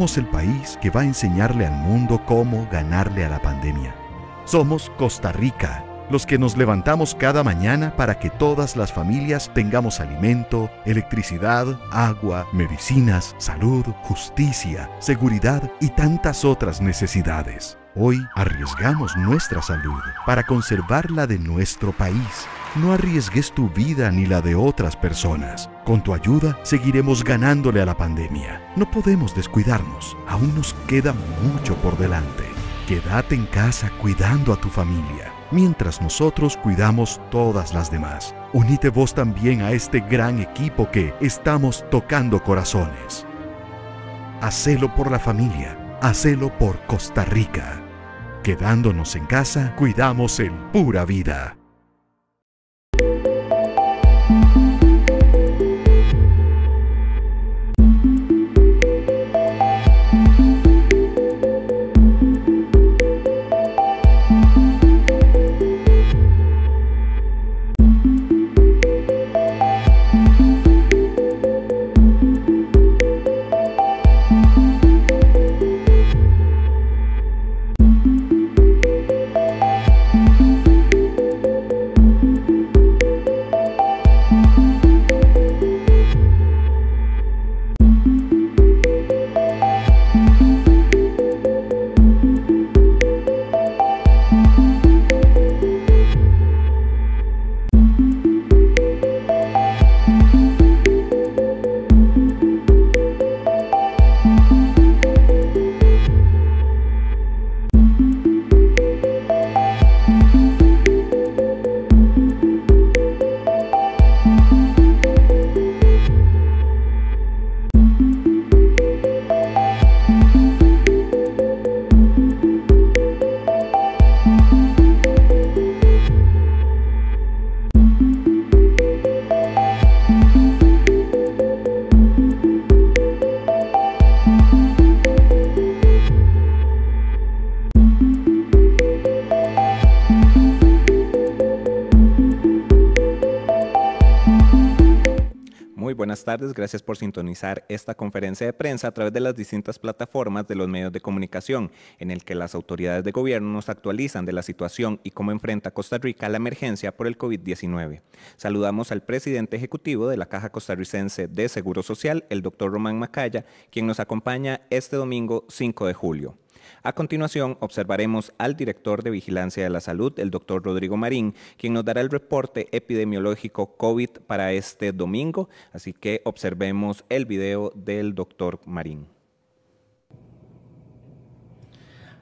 Somos el país que va a enseñarle al mundo cómo ganarle a la pandemia. Somos Costa Rica, los que nos levantamos cada mañana para que todas las familias tengamos alimento, electricidad, agua, medicinas, salud, justicia, seguridad y tantas otras necesidades. Hoy arriesgamos nuestra salud para conservar la de nuestro país. No arriesgues tu vida ni la de otras personas. Con tu ayuda seguiremos ganándole a la pandemia. No podemos descuidarnos. Aún nos queda mucho por delante. Quédate en casa cuidando a tu familia, mientras nosotros cuidamos todas las demás. Unite vos también a este gran equipo que estamos tocando corazones. Hacelo por la familia, hacelo por Costa Rica. Quedándonos en casa, cuidamos en pura vida. buenas tardes. Gracias por sintonizar esta conferencia de prensa a través de las distintas plataformas de los medios de comunicación, en el que las autoridades de gobierno nos actualizan de la situación y cómo enfrenta Costa Rica la emergencia por el COVID-19. Saludamos al presidente ejecutivo de la Caja Costarricense de Seguro Social, el doctor Román Macaya, quien nos acompaña este domingo 5 de julio. A continuación, observaremos al director de Vigilancia de la Salud, el doctor Rodrigo Marín, quien nos dará el reporte epidemiológico COVID para este domingo. Así que observemos el video del doctor Marín.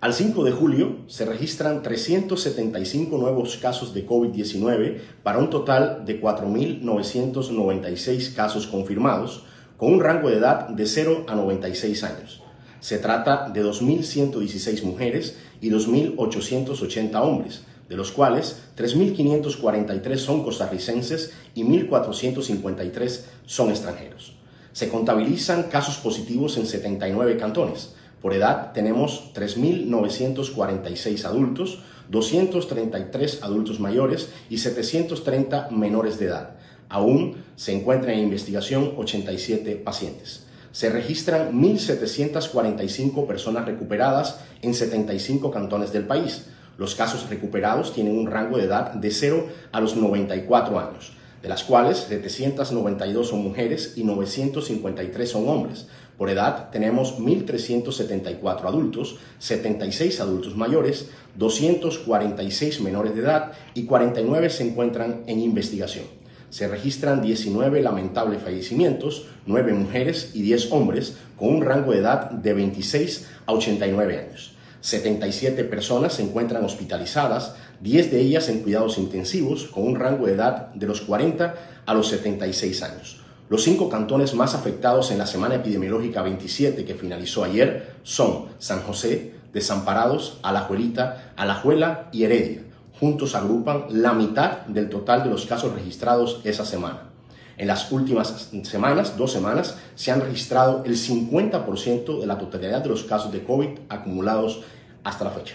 Al 5 de julio se registran 375 nuevos casos de COVID-19 para un total de 4.996 casos confirmados, con un rango de edad de 0 a 96 años. Se trata de 2.116 mujeres y 2.880 hombres, de los cuales 3.543 son costarricenses y 1.453 son extranjeros. Se contabilizan casos positivos en 79 cantones. Por edad tenemos 3.946 adultos, 233 adultos mayores y 730 menores de edad. Aún se encuentran en investigación 87 pacientes se registran 1.745 personas recuperadas en 75 cantones del país. Los casos recuperados tienen un rango de edad de 0 a los 94 años, de las cuales 792 son mujeres y 953 son hombres. Por edad tenemos 1.374 adultos, 76 adultos mayores, 246 menores de edad y 49 se encuentran en investigación se registran 19 lamentables fallecimientos, 9 mujeres y 10 hombres, con un rango de edad de 26 a 89 años. 77 personas se encuentran hospitalizadas, 10 de ellas en cuidados intensivos, con un rango de edad de los 40 a los 76 años. Los cinco cantones más afectados en la semana epidemiológica 27 que finalizó ayer son San José, Desamparados, Alajuelita, Alajuela y Heredia juntos agrupan la mitad del total de los casos registrados esa semana. En las últimas semanas, dos semanas, se han registrado el 50% de la totalidad de los casos de COVID acumulados hasta la fecha.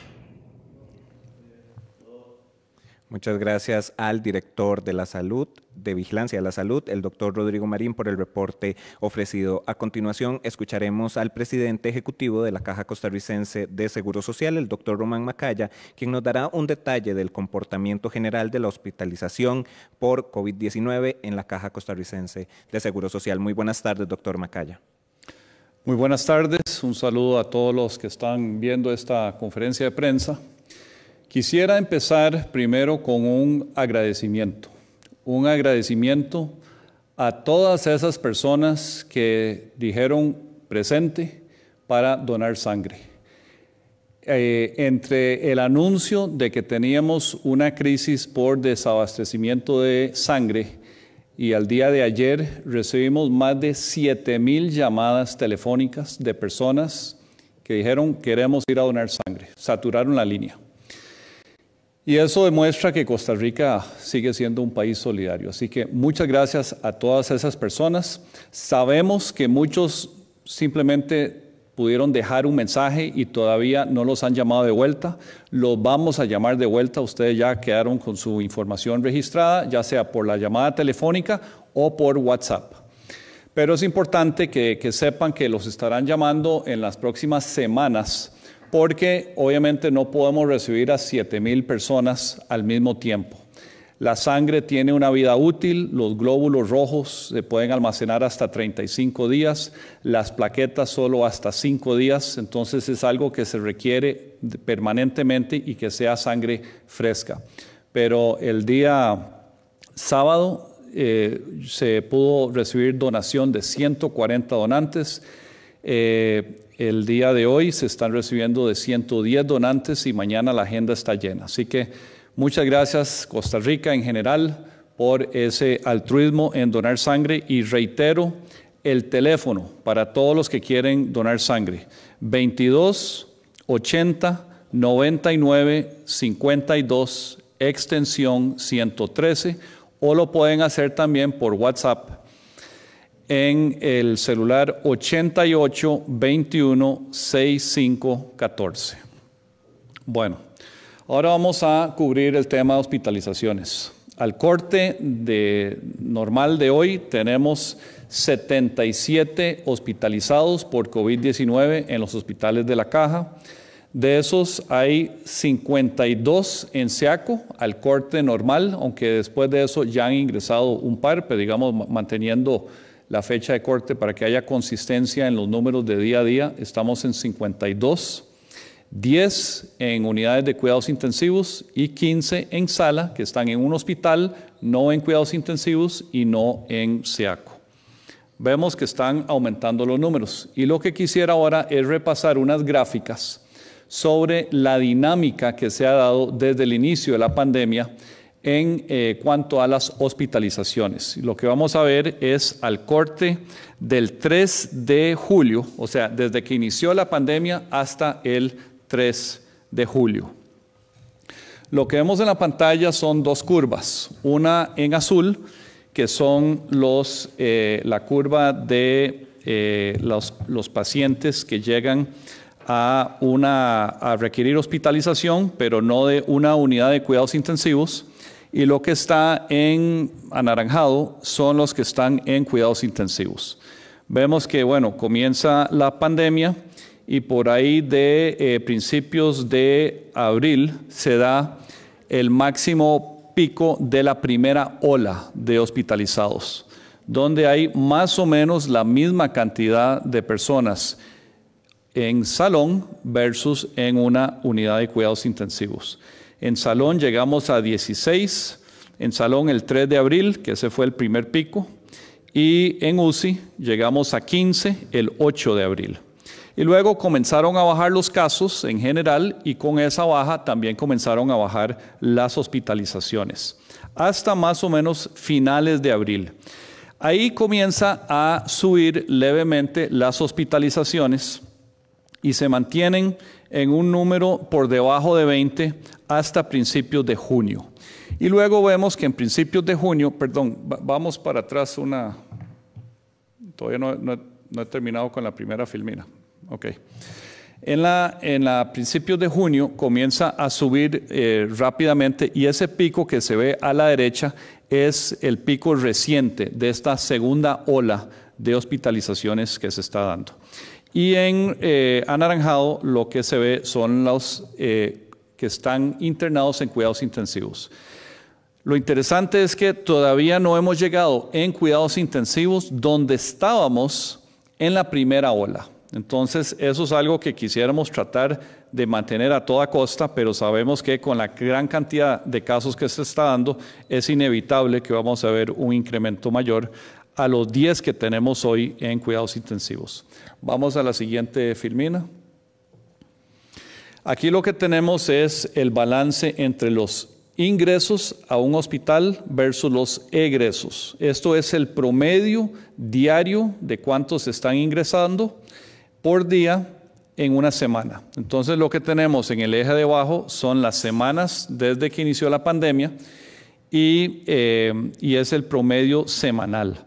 Muchas gracias al director de la salud, de Vigilancia de la Salud, el doctor Rodrigo Marín, por el reporte ofrecido. A continuación, escucharemos al presidente ejecutivo de la Caja Costarricense de Seguro Social, el doctor Román Macaya, quien nos dará un detalle del comportamiento general de la hospitalización por COVID-19 en la Caja Costarricense de Seguro Social. Muy buenas tardes, doctor Macaya. Muy buenas tardes, un saludo a todos los que están viendo esta conferencia de prensa. Quisiera empezar primero con un agradecimiento, un agradecimiento a todas esas personas que dijeron presente para donar sangre. Eh, entre el anuncio de que teníamos una crisis por desabastecimiento de sangre y al día de ayer recibimos más de 7 mil llamadas telefónicas de personas que dijeron queremos ir a donar sangre, saturaron la línea. Y eso demuestra que Costa Rica sigue siendo un país solidario. Así que muchas gracias a todas esas personas. Sabemos que muchos simplemente pudieron dejar un mensaje y todavía no los han llamado de vuelta. Los vamos a llamar de vuelta. Ustedes ya quedaron con su información registrada, ya sea por la llamada telefónica o por WhatsApp. Pero es importante que, que sepan que los estarán llamando en las próximas semanas porque obviamente no podemos recibir a 7.000 personas al mismo tiempo. La sangre tiene una vida útil, los glóbulos rojos se pueden almacenar hasta 35 días, las plaquetas solo hasta 5 días, entonces es algo que se requiere permanentemente y que sea sangre fresca. Pero el día sábado eh, se pudo recibir donación de 140 donantes. Eh, el día de hoy se están recibiendo de 110 donantes y mañana la agenda está llena. Así que muchas gracias Costa Rica en general por ese altruismo en donar sangre y reitero el teléfono para todos los que quieren donar sangre. 22 80 99 52 extensión 113 o lo pueden hacer también por WhatsApp en el celular 88 21 65 14. Bueno, ahora vamos a cubrir el tema de hospitalizaciones. Al corte de normal de hoy tenemos 77 hospitalizados por COVID-19 en los hospitales de la caja. De esos hay 52 en SEACO al corte normal, aunque después de eso ya han ingresado un par, pero digamos manteniendo la fecha de corte para que haya consistencia en los números de día a día. Estamos en 52, 10 en unidades de cuidados intensivos y 15 en sala, que están en un hospital, no en cuidados intensivos y no en SEACO. Vemos que están aumentando los números y lo que quisiera ahora es repasar unas gráficas sobre la dinámica que se ha dado desde el inicio de la pandemia en eh, cuanto a las hospitalizaciones. Lo que vamos a ver es al corte del 3 de julio, o sea, desde que inició la pandemia hasta el 3 de julio. Lo que vemos en la pantalla son dos curvas, una en azul, que son los, eh, la curva de eh, los, los pacientes que llegan a, una, a requerir hospitalización, pero no de una unidad de cuidados intensivos y lo que está en anaranjado son los que están en cuidados intensivos. Vemos que, bueno, comienza la pandemia y por ahí de eh, principios de abril se da el máximo pico de la primera ola de hospitalizados, donde hay más o menos la misma cantidad de personas en salón versus en una unidad de cuidados intensivos. En Salón llegamos a 16. En Salón el 3 de abril, que ese fue el primer pico. Y en UCI llegamos a 15 el 8 de abril. Y luego comenzaron a bajar los casos en general y con esa baja también comenzaron a bajar las hospitalizaciones, hasta más o menos finales de abril. Ahí comienza a subir levemente las hospitalizaciones y se mantienen en un número por debajo de 20 hasta principios de junio. Y luego vemos que en principios de junio, perdón, vamos para atrás una... Todavía no, he terminado con la primera filmina. Ok. En la, principios de junio comienza a subir eh, rápidamente y ese pico que se ve a la derecha es el pico reciente de esta segunda ola de hospitalizaciones que se está dando. Y en eh, anaranjado lo que se ve son los eh, que están internados en cuidados intensivos. Lo interesante es que todavía no hemos llegado en cuidados intensivos donde estábamos en la primera ola. Entonces, eso es algo que quisiéramos tratar de mantener a toda costa, pero sabemos que con la gran cantidad de casos que se está dando, es inevitable que vamos a ver un incremento mayor a los 10 que tenemos hoy en cuidados intensivos. Vamos a la siguiente filmina. Aquí lo que tenemos es el balance entre los ingresos a un hospital versus los egresos. Esto es el promedio diario de cuántos están ingresando por día en una semana. Entonces lo que tenemos en el eje de abajo son las semanas desde que inició la pandemia y, eh, y es el promedio semanal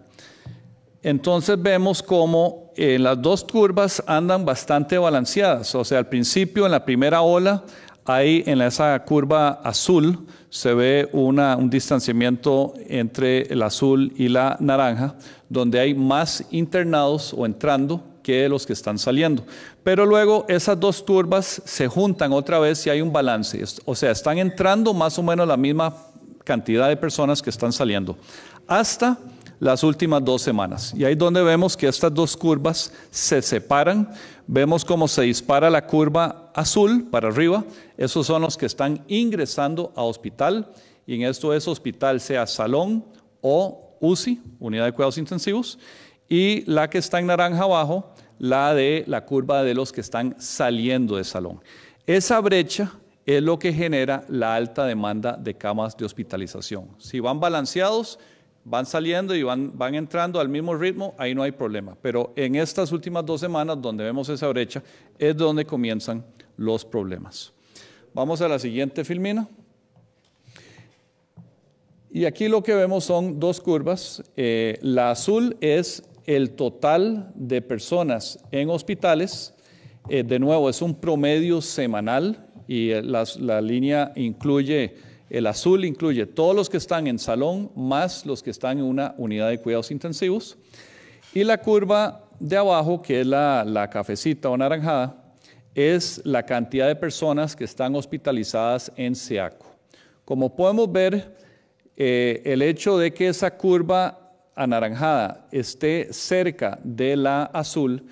entonces vemos cómo eh, las dos curvas andan bastante balanceadas. O sea, al principio, en la primera ola, ahí en esa curva azul se ve una, un distanciamiento entre el azul y la naranja, donde hay más internados o entrando que los que están saliendo. Pero luego esas dos curvas se juntan otra vez y hay un balance. O sea, están entrando más o menos la misma cantidad de personas que están saliendo. Hasta las últimas dos semanas. Y ahí es donde vemos que estas dos curvas se separan. Vemos cómo se dispara la curva azul para arriba. Esos son los que están ingresando a hospital. Y en esto es hospital, sea salón o UCI, unidad de cuidados intensivos. Y la que está en naranja abajo, la de la curva de los que están saliendo de salón. Esa brecha es lo que genera la alta demanda de camas de hospitalización. Si van balanceados, van saliendo y van, entrando al mismo ritmo, ahí no hay problema. Pero en estas últimas dos semanas, donde vemos esa brecha, es donde comienzan los problemas. Vamos a la siguiente filmina. Y aquí lo que vemos son dos curvas. Eh, la azul es el total de personas en hospitales. Eh, de nuevo, es un promedio semanal y eh, la línea incluye el azul incluye todos los que están en salón más los que están en una unidad de cuidados intensivos. Y la curva de abajo, que es la, cafecita o anaranjada, es la cantidad de personas que están hospitalizadas en SEACO. Como podemos ver, eh, el hecho de que esa curva anaranjada esté cerca de la azul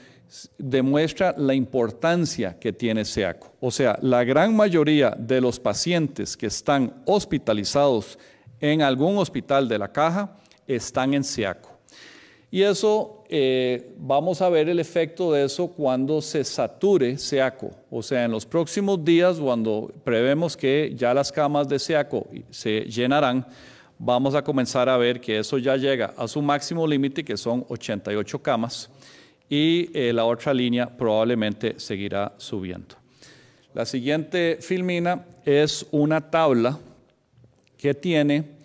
demuestra la importancia que tiene SEACO. O sea, la gran mayoría de los pacientes que están hospitalizados en algún hospital de la caja están en SEACO. Y eso, eh, vamos a ver el efecto de eso cuando se sature SEACO. O sea, en los próximos días, cuando prevemos que ya las camas de SEACO se llenarán, vamos a comenzar a ver que eso ya llega a su máximo límite, que son 88 camas y eh, la otra línea probablemente seguirá subiendo. La siguiente filmina es una tabla que tiene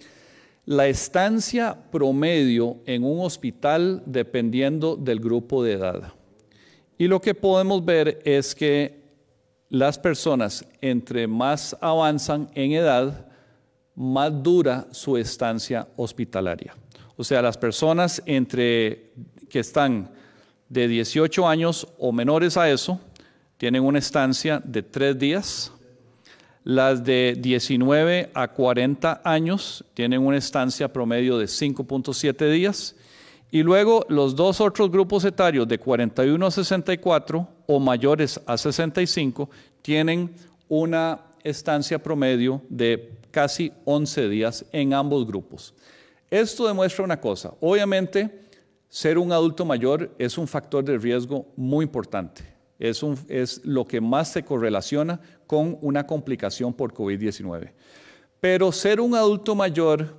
la estancia promedio en un hospital dependiendo del grupo de edad. Y lo que podemos ver es que las personas entre más avanzan en edad, más dura su estancia hospitalaria. O sea, las personas entre que están de 18 años o menores a eso tienen una estancia de tres días. Las de 19 a 40 años tienen una estancia promedio de 5.7 días. Y luego los dos otros grupos etarios de 41 a 64 o mayores a 65 tienen una estancia promedio de casi 11 días en ambos grupos. Esto demuestra una cosa. Obviamente, ser un adulto mayor es un factor de riesgo muy importante. Es, lo que más se correlaciona con una complicación por COVID-19. Pero ser un adulto mayor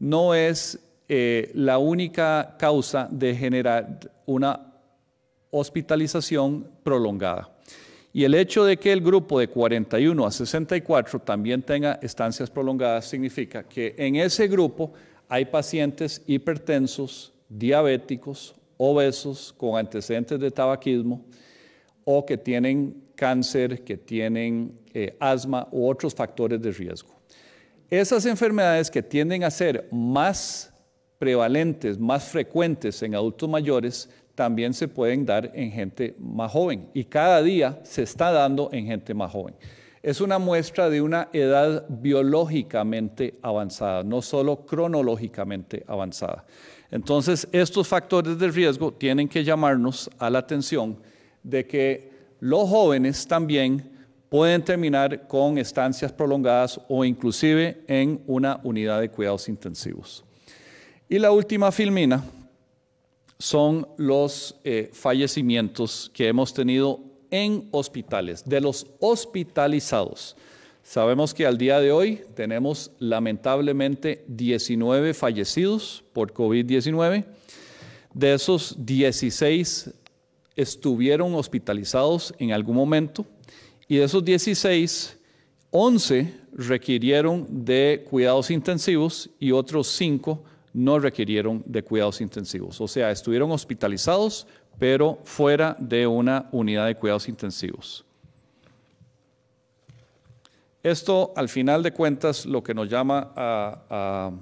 no es eh, la única causa de generar una hospitalización prolongada. Y el hecho de que el grupo de 41 a 64 también tenga estancias prolongadas significa que en ese grupo hay pacientes hipertensos, diabéticos, obesos, con antecedentes de tabaquismo o que tienen cáncer, que tienen eh, asma u otros factores de riesgo. Esas enfermedades que tienden a ser más prevalentes, más frecuentes en adultos mayores, también se pueden dar en gente más joven y cada día se está dando en gente más joven. Es una muestra de una edad biológicamente avanzada, no solo cronológicamente avanzada. Entonces, estos factores de riesgo tienen que llamarnos a la atención de que los jóvenes también pueden terminar con estancias prolongadas o inclusive en una unidad de cuidados intensivos. Y la última filmina son los eh, fallecimientos que hemos tenido en hospitales, de los hospitalizados. Sabemos que al día de hoy tenemos lamentablemente 19 fallecidos por COVID-19. De esos 16 estuvieron hospitalizados en algún momento y de esos 16, 11 requirieron de cuidados intensivos y otros 5 no requirieron de cuidados intensivos. O sea, estuvieron hospitalizados pero fuera de una unidad de cuidados intensivos. Esto, al final de cuentas, lo que nos llama a,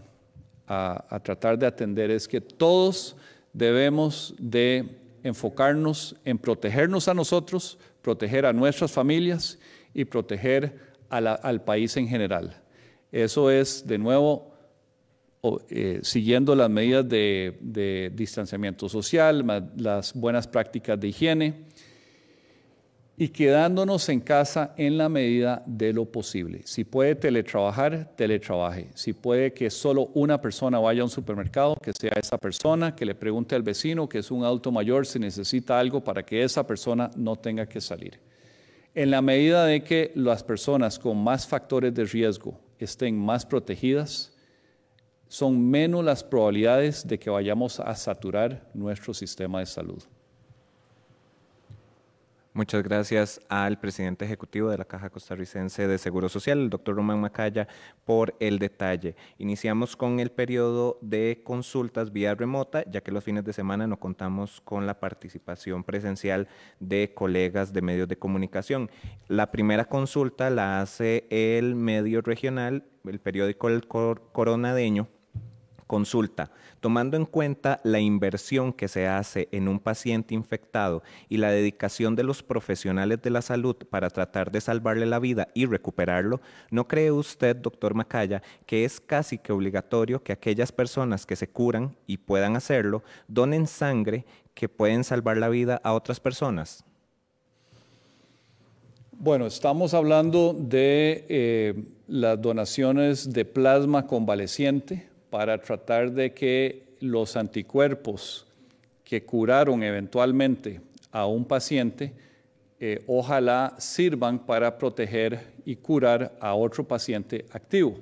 tratar de atender es que todos debemos de enfocarnos en protegernos a nosotros, proteger a nuestras familias y proteger al país en general. Eso es, de nuevo, eh, siguiendo las medidas de distanciamiento social, las buenas prácticas de higiene, y quedándonos en casa en la medida de lo posible. Si puede teletrabajar, teletrabaje. Si puede que solo una persona vaya a un supermercado, que sea esa persona, que le pregunte al vecino, que es un adulto mayor, si necesita algo para que esa persona no tenga que salir. En la medida de que las personas con más factores de riesgo estén más protegidas, son menos las probabilidades de que vayamos a saturar nuestro sistema de salud. Muchas gracias al presidente ejecutivo de la Caja Costarricense de Seguro Social, el doctor Román Macaya, por el detalle. Iniciamos con el periodo de consultas vía remota, ya que los fines de semana no contamos con la participación presencial de colegas de medios de comunicación. La primera consulta la hace el medio regional, el periódico El Coronadeño, Consulta. Tomando en cuenta la inversión que se hace en un paciente infectado y la dedicación de los profesionales de la salud para tratar de salvarle la vida y recuperarlo, ¿no cree usted, doctor Macaya, que es casi que obligatorio que aquellas personas que se curan y puedan hacerlo donen sangre que pueden salvar la vida a otras personas? Bueno, estamos hablando de eh, las donaciones de plasma convaleciente, para tratar de que los anticuerpos que curaron eventualmente a un paciente, eh, ojalá sirvan para proteger y curar a otro paciente activo.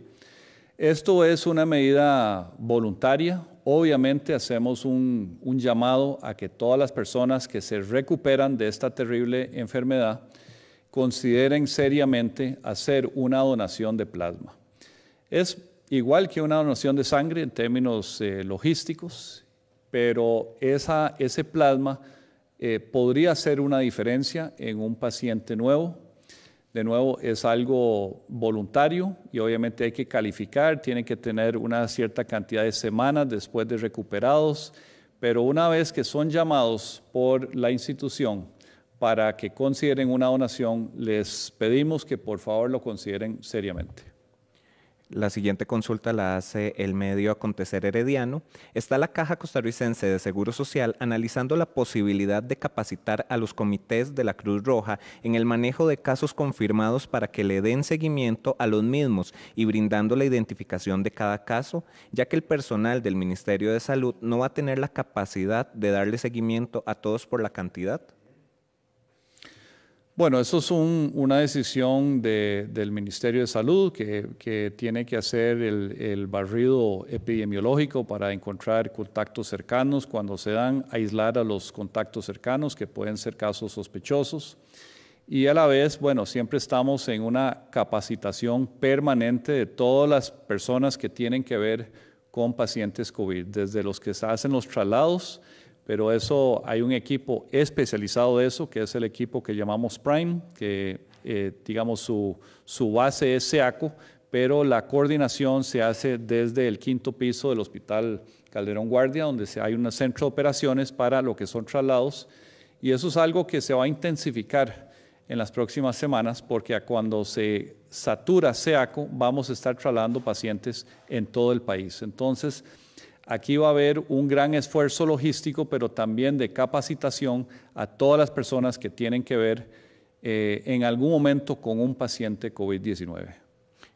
Esto es una medida voluntaria. Obviamente hacemos un, llamado a que todas las personas que se recuperan de esta terrible enfermedad consideren seriamente hacer una donación de plasma. Es igual que una donación de sangre en términos eh, logísticos, pero ese plasma eh, podría hacer una diferencia en un paciente nuevo. De nuevo, es algo voluntario y obviamente hay que calificar, tienen que tener una cierta cantidad de semanas después de recuperados, pero una vez que son llamados por la institución para que consideren una donación, les pedimos que por favor lo consideren seriamente. La siguiente consulta la hace el medio Acontecer Herediano. Está la Caja Costarricense de Seguro Social analizando la posibilidad de capacitar a los comités de la Cruz Roja en el manejo de casos confirmados para que le den seguimiento a los mismos y brindando la identificación de cada caso, ya que el personal del Ministerio de Salud no va a tener la capacidad de darle seguimiento a todos por la cantidad. Bueno, eso es una decisión del Ministerio de Salud que, tiene que hacer el, el, barrido epidemiológico para encontrar contactos cercanos. Cuando se dan, aislar a los contactos cercanos que pueden ser casos sospechosos. Y a la vez, bueno, siempre estamos en una capacitación permanente de todas las personas que tienen que ver con pacientes COVID, desde los que se hacen los traslados, pero eso hay un equipo especializado de eso, que es el equipo que llamamos Prime, que eh, digamos su, su, base es SEACO, pero la coordinación se hace desde el quinto piso del Hospital Calderón Guardia, donde hay un centro de operaciones para lo que son traslados, y eso es algo que se va a intensificar en las próximas semanas, porque cuando se satura SEACO vamos a estar trasladando pacientes en todo el país. Entonces, Aquí va a haber un gran esfuerzo logístico, pero también de capacitación a todas las personas que tienen que ver eh, en algún momento con un paciente COVID-19.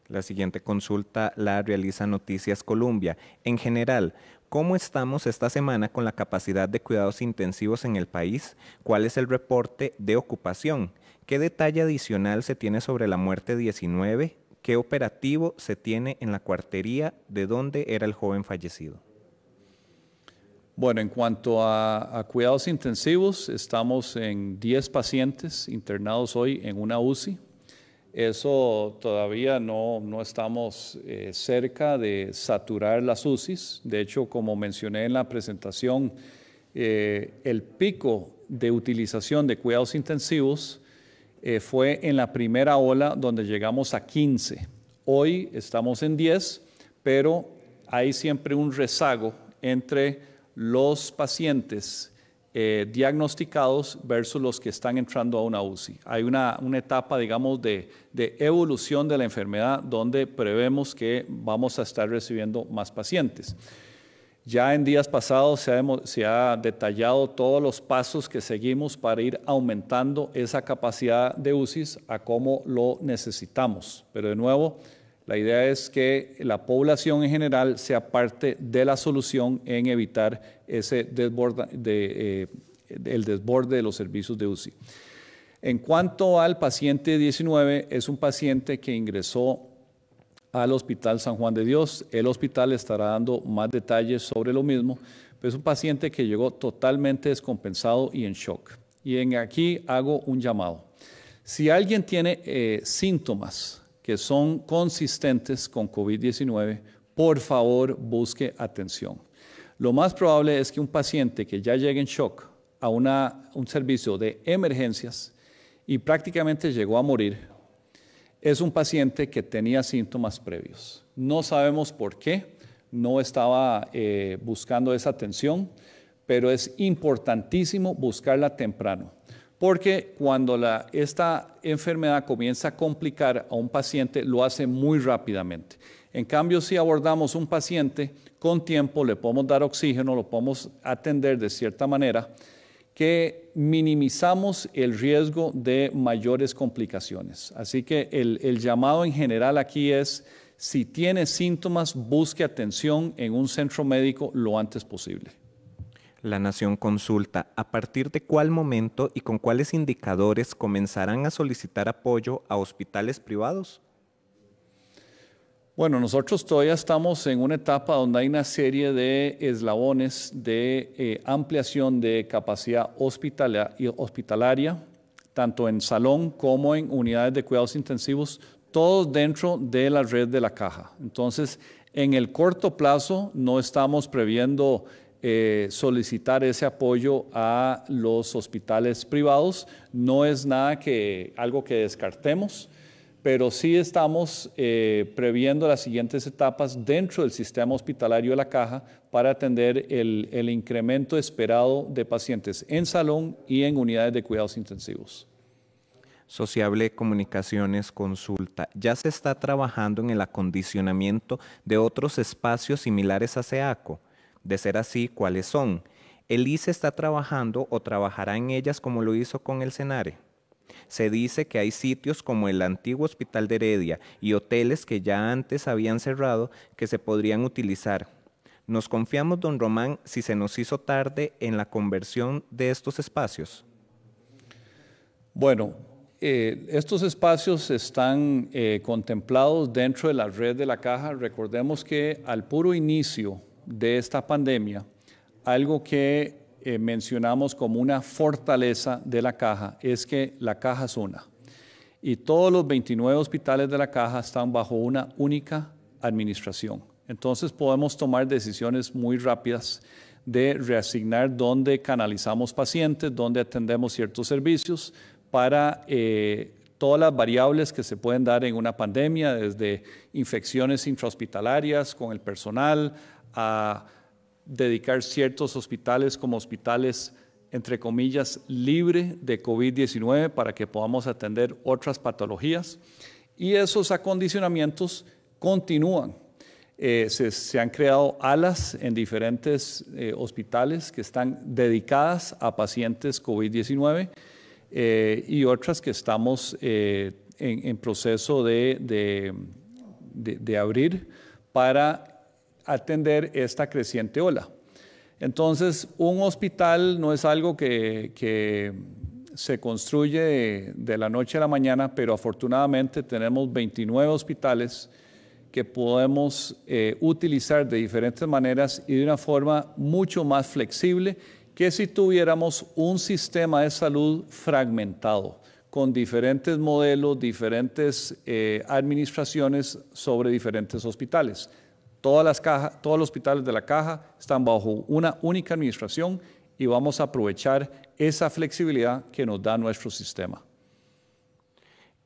La siguiente consulta la realiza Noticias Colombia. En general, ¿Cómo estamos esta semana con la capacidad de cuidados intensivos en el país? ¿Cuál es el reporte de ocupación? ¿Qué detalle adicional se tiene sobre la muerte 19? ¿Qué operativo se tiene en la cuartería de dónde era el joven fallecido? Bueno, en cuanto a, cuidados intensivos, estamos en 10 pacientes internados hoy en una UCI. Eso todavía no, estamos eh, cerca de saturar las UCIs. De hecho, como mencioné en la presentación, eh, el pico de utilización de cuidados intensivos eh, fue en la primera ola donde llegamos a 15. Hoy estamos en 10, pero hay siempre un rezago entre los pacientes eh, diagnosticados versus los que están entrando a una UCI. Hay una, etapa, digamos, de, evolución de la enfermedad donde prevemos que vamos a estar recibiendo más pacientes. Ya en días pasados se ha, se ha detallado todos los pasos que seguimos para ir aumentando esa capacidad de UCIs a cómo lo necesitamos. Pero de nuevo, la idea es que la población en general sea parte de la solución en evitar ese eh, el desborde de los servicios de UCI. En cuanto al paciente 19, es un paciente que ingresó al Hospital San Juan de Dios. El hospital estará dando más detalles sobre lo mismo, es un paciente que llegó totalmente descompensado y en shock. Y en aquí hago un llamado. Si alguien tiene eh, síntomas que son consistentes con COVID-19, por favor busque atención. Lo más probable es que un paciente que ya llegue en shock a un servicio de emergencias y prácticamente llegó a morir, es un paciente que tenía síntomas previos. No sabemos por qué, no estaba eh, buscando esa atención, pero es importantísimo buscarla temprano porque cuando esta enfermedad comienza a complicar a un paciente, lo hace muy rápidamente. En cambio, si abordamos un paciente con tiempo, le podemos dar oxígeno, lo podemos atender de cierta manera, que minimizamos el riesgo de mayores complicaciones. Así que el llamado en general aquí es, si tiene síntomas, busque atención en un centro médico lo antes posible la Nación consulta a partir de cuál momento y con cuáles indicadores comenzarán a solicitar apoyo a hospitales privados. Bueno, nosotros todavía estamos en una etapa donde hay una serie de eslabones de eh, ampliación de capacidad hospitalaria, tanto en salón como en unidades de cuidados intensivos, todos dentro de la red de la caja. Entonces, en el corto plazo no estamos previendo eh, solicitar ese apoyo a los hospitales privados. No es nada que algo que descartemos, pero sí estamos eh, previendo las siguientes etapas dentro del sistema hospitalario de la caja para atender el, el incremento esperado de pacientes en salón y en unidades de cuidados intensivos. Sociable Comunicaciones Consulta. ¿Ya se está trabajando en el acondicionamiento de otros espacios similares a SEACO? De ser así, ¿cuáles son? ¿El está trabajando o trabajará en ellas como lo hizo con el CENARE? Se dice que hay sitios como el antiguo Hospital de Heredia y hoteles que ya antes habían cerrado que se podrían utilizar. ¿Nos confiamos, don Román, si se nos hizo tarde en la conversión de estos espacios? Bueno, eh, estos espacios están eh, contemplados dentro de la red de la caja. Recordemos que al puro inicio de esta pandemia, algo que eh, mencionamos como una fortaleza de la caja es que la caja es una. Y todos los 29 hospitales de la caja están bajo una única administración. Entonces podemos tomar decisiones muy rápidas de reasignar dónde canalizamos pacientes, dónde atendemos ciertos servicios para eh, todas las variables que se pueden dar en una pandemia, desde infecciones intrahospitalarias con el personal a dedicar ciertos hospitales como hospitales, entre comillas, libre de COVID-19 para que podamos atender otras patologías. Y esos acondicionamientos continúan. Eh, se, han creado alas en diferentes eh, hospitales que están dedicadas a pacientes COVID-19 eh, y otras que estamos en, proceso de, de abrir para atender esta creciente ola. Entonces, un hospital no es algo que, se construye de, la noche a la mañana, pero afortunadamente tenemos 29 hospitales que podemos eh, utilizar de diferentes maneras y de una forma mucho más flexible que si tuviéramos un sistema de salud fragmentado, con diferentes modelos, diferentes eh, administraciones sobre diferentes hospitales las cajas, todos los hospitales de la caja están bajo una única administración y vamos a aprovechar esa flexibilidad que nos da nuestro sistema.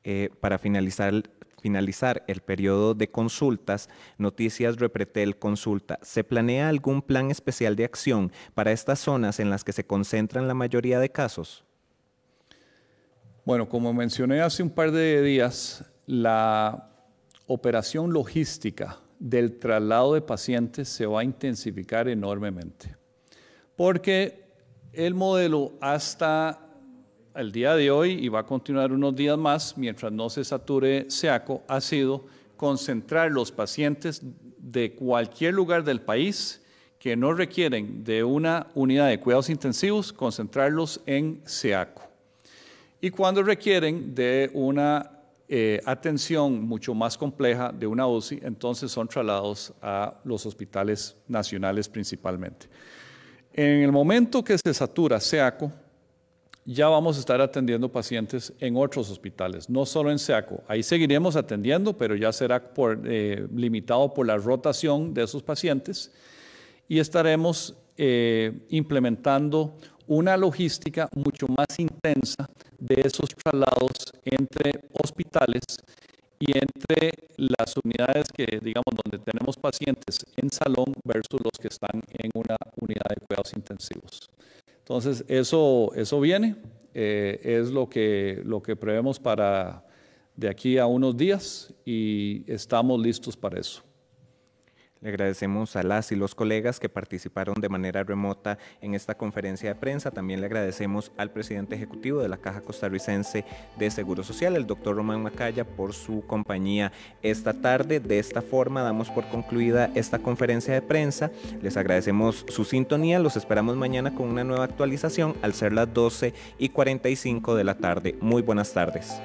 Eh, para finalizar, finalizar el periodo de consultas, Noticias Repretel consulta, ¿se planea algún plan especial de acción para estas zonas en las que se concentran la mayoría de casos? Bueno, como mencioné hace un par de días, la operación logística del traslado de pacientes se va a intensificar enormemente, porque el modelo hasta el día de hoy y va a continuar unos días más, mientras no se sature SEACO, ha sido concentrar los pacientes de cualquier lugar del país que no requieren de una unidad de cuidados intensivos, concentrarlos en SEACO. Y cuando requieren de una eh, atención mucho más compleja de una UCI, entonces son trasladados a los hospitales nacionales principalmente. En el momento que se satura SEACO, ya vamos a estar atendiendo pacientes en otros hospitales, no solo en SEACO. Ahí seguiremos atendiendo, pero ya será eh, limitado por la rotación de esos pacientes y estaremos eh, implementando una logística mucho más intensa de esos traslados entre hospitales y entre las unidades que, digamos, donde tenemos pacientes en salón versus los que están en una unidad de cuidados intensivos. Entonces, eso, eso viene, eh, es lo que, lo que prevemos para de aquí a unos días y estamos listos para eso agradecemos a las y los colegas que participaron de manera remota en esta conferencia de prensa. También le agradecemos al presidente ejecutivo de la Caja Costarricense de Seguro Social, el doctor Román Macaya, por su compañía esta tarde. De esta forma damos por concluida esta conferencia de prensa. Les agradecemos su sintonía. Los esperamos mañana con una nueva actualización al ser las 12 y 45 de la tarde. Muy buenas tardes.